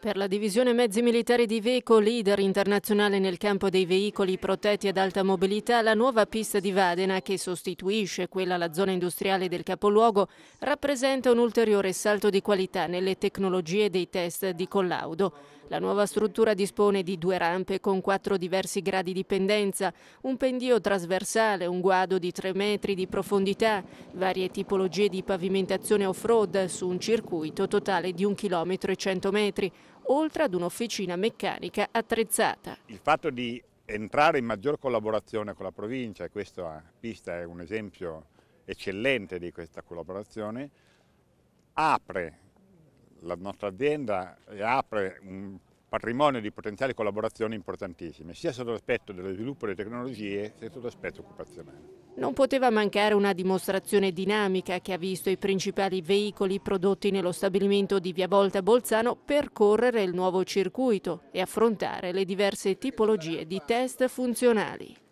Per la divisione mezzi militari di Veco, leader internazionale nel campo dei veicoli protetti ad alta mobilità, la nuova pista di Vadena, che sostituisce quella alla zona industriale del capoluogo, rappresenta un ulteriore salto di qualità nelle tecnologie dei test di collaudo. La nuova struttura dispone di due rampe con quattro diversi gradi di pendenza, un pendio trasversale, un guado di tre metri di profondità, varie tipologie di pavimentazione off-road su un circuito totale di 1 km e 100 metri, oltre ad un'officina meccanica attrezzata. Il fatto di entrare in maggior collaborazione con la provincia, e questa pista è un esempio eccellente di questa collaborazione, apre la nostra azienda e apre un patrimonio di potenziali collaborazioni importantissime, sia sotto l'aspetto dello sviluppo delle tecnologie, sia sotto l'aspetto occupazionale. Non poteva mancare una dimostrazione dinamica che ha visto i principali veicoli prodotti nello stabilimento di Via Volta Bolzano percorrere il nuovo circuito e affrontare le diverse tipologie di test funzionali.